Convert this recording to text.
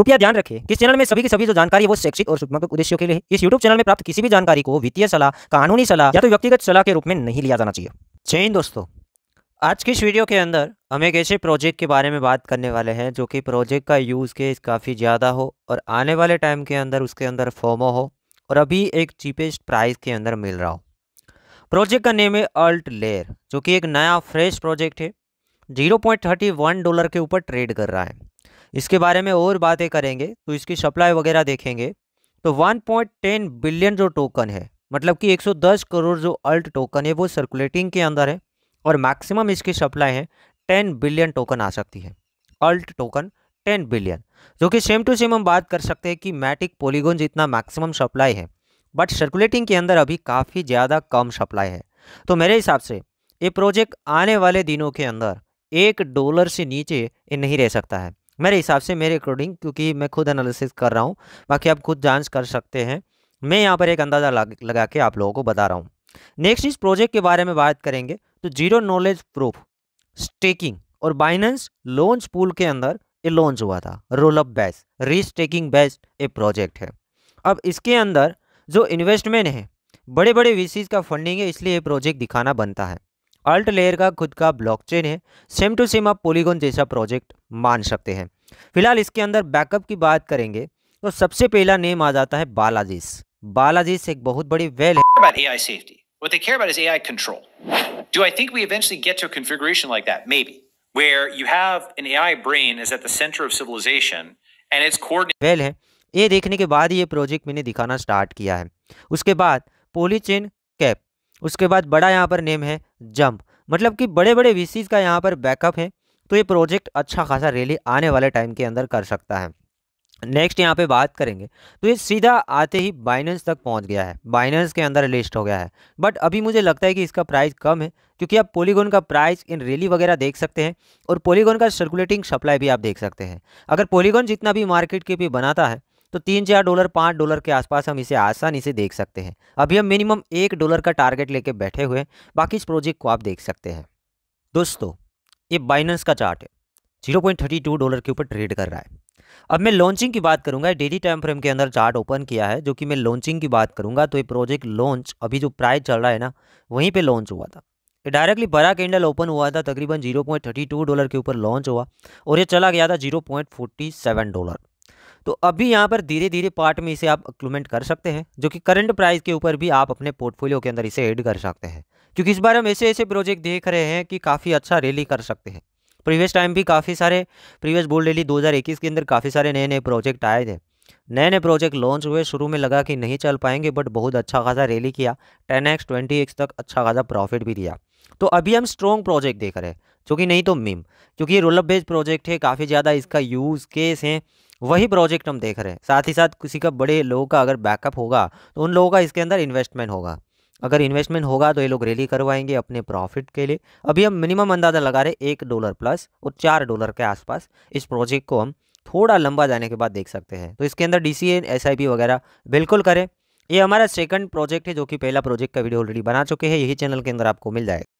कृपया ध्यान रखें कि चैनल में सभी की सभी जो जानकारी है वो शैक्षिक और शुभात्मक उद्देश्यों के लिए इस यूट्यूब चैनल में प्राप्त किसी भी जानकारी को वित्तीय सलाह कानूनी सलाह या तो व्यक्तिगत सलाह के रूप में नहीं लिया जाना चाहिए जय हिंद दोस्तों आज के इस वीडियो के अंदर हम एक ऐसे प्रोजेक्ट के बारे में बात करने वाले हैं जो कि प्रोजेक्ट का यूज़ केस काफ़ी ज़्यादा हो और आने वाले टाइम के अंदर उसके अंदर फॉर्मो हो और अभी एक चीपेस्ट प्राइस के अंदर मिल रहा हो प्रोजेक्ट का नेम है अल्ट लेयर जो कि एक नया फ्रेश प्रोजेक्ट है zero point thirty one dollar के ऊपर ट्रेड कर रहा है इसके बारे में और बातें करेंगे तो इसकी सप्लाई वगैरह देखेंगे तो 1.10 बिलियन जो टोकन है मतलब कि 110 करोड़ जो अल्ट टोकन है वो सर्कुलेटिंग के अंदर है और मैक्सिमम इसकी सप्लाई है 10 बिलियन टोकन आ सकती है अल्ट टोकन 10 बिलियन जो कि सेम टू सेम हम बात कर सकते हैं कि मैटिक पोलीगोन जितना मैक्सिमम सप्लाई है बट सर्कुलेटिंग के अंदर अभी काफ़ी ज़्यादा कम सप्लाई है तो मेरे हिसाब से ये प्रोजेक्ट आने वाले दिनों के अंदर एक डॉलर से नीचे नहीं रह सकता है मेरे हिसाब से मेरे अकॉर्डिंग क्योंकि मैं खुद एनालिसिस कर रहा हूँ बाकी आप खुद जांच कर सकते हैं मैं यहाँ पर एक अंदाज़ा लगा के आप लोगों को बता रहा हूँ नेक्स्ट इस प्रोजेक्ट के बारे में बात करेंगे तो जीरो नॉलेज प्रूफ स्टेकिंग और बाइनेंस लॉन्च पूल के अंदर ये लॉन्च हुआ था rollup batch restaking batch a project है अब इसके अंदर जो इन्वेस्टमेंट है बड़े बड़े वीसीज का फंडिंग है इसलिए ये प्रोजेक्ट दिखाना बनता है अल्ट लेयर का खुद का ब्लॉकचेन है सेम टू सेम आप पोलीगोन जैसा प्रोजेक्ट मान सकते हैं फिलहाल इसके अंदर बैकअप की बात करेंगे तो सबसे पहला नेम आ जाता है बालाजीस बालाजीस एक बहुत बड़ी वेल है What they care about is AI control. Do I think we eventually get to a configuration like that? Maybe. Where you have an AI brain is at the center of civilization and it's coordinated. Well है ये देखने के बाद ये project मैंने दिखाना start किया है उसके बाद पोलीचेन कैप उसके बाद बड़ा यहाँ पर नेम है जंप मतलब कि बड़े बड़े वीसीज का यहाँ पर बैकअप है तो ये प्रोजेक्ट अच्छा खासा रैली आने वाले टाइम के अंदर कर सकता है नेक्स्ट यहाँ पे बात करेंगे तो ये सीधा आते ही बाइनेंस तक पहुँच गया है बाइनेंस के अंदर लिस्ट हो गया है बट अभी मुझे लगता है कि इसका प्राइस कम है क्योंकि आप पोलीगोन का प्राइस इन रैली वगैरह देख सकते हैं और पोलीगोन का सर्कुलेटिंग सप्लाई भी आप देख सकते हैं अगर पोलीगोन जितना भी मार्केट के भी बनाता है तो तीन चार डॉलर पाँच डॉलर के आसपास हम इसे आसानी से देख सकते हैं अभी हम मिनिमम एक डॉलर का टारगेट लेके बैठे हुए बाकी इस प्रोजेक्ट को आप देख सकते हैं दोस्तों ये बाइनेंस का चार्ट है zero point thirty two dollar के ऊपर ट्रेड कर रहा है अब मैं लॉन्चिंग की बात करूंगा डेली टाइम फ्रेम के अंदर चार्ट ओपन किया है जो कि मैं लॉन्चिंग की बात करूंगा तो ये प्रोजेक्ट लॉन्च अभी जो प्राइस चल रहा है ना वहीं पे लॉन्च हुआ था ये डायरेक्टली बड़ा कैंडल ओपन हुआ था तकरीबन zero point thirty two dollar के ऊपर लॉन्च हुआ और ये चला गया था zero point forty seven dollar तो अभी यहाँ पर धीरे धीरे पार्ट में इसे आप अक्लूमेंट कर सकते हैं जो कि करंट प्राइस के ऊपर भी आप अपने पोर्टफोलियो के अंदर इसे ऐड कर सकते हैं क्योंकि इस बार हम ऐसे ऐसे प्रोजेक्ट देख रहे हैं कि काफ़ी अच्छा रैली कर सकते हैं प्रीवियस टाइम भी काफ़ी सारे प्रीवियस बोल रैली दो के अंदर काफ़ी सारे नए नए प्रोजेक्ट आए थे नए नए प्रोजेक्ट लॉन्च हुए शुरू में लगा कि नहीं चल पाएंगे बट बहुत अच्छा खासा रैली किया टेन एक्स ट्वेंटी एक्स तक अच्छा खासा प्रॉफिट भी दिया तो अभी हम स्ट्रॉन्ग प्रोजेक्ट देख रहे हैं जो कि नहीं तो मीम क्योंकि ये रोलअप बेस्ड प्रोजेक्ट है काफ़ी ज़्यादा इसका यूज़ केस हैं वही प्रोजेक्ट हम देख रहे हैं साथ ही साथ किसी का बड़े लोगों का अगर बैकअप होगा तो उन लोगों का इसके अंदर इन्वेस्टमेंट होगा अगर इन्वेस्टमेंट होगा तो ये लोग रैली करवाएंगे अपने प्रॉफिट के लिए अभी हम मिनिमम अंदाज़ा लगा रहे एक डॉलर प्लस और चार डॉलर के आसपास इस प्रोजेक्ट को हम थोड़ा लंबा जाने के बाद देख सकते हैं तो इसके अंदर D C S I P वगैरह बिल्कुल करें ये हमारा सेकंड प्रोजेक्ट है जो कि पहला प्रोजेक्ट का वीडियो ऑलरेडी बना चुके हैं यही चैनल के अंदर आपको मिल जाएगा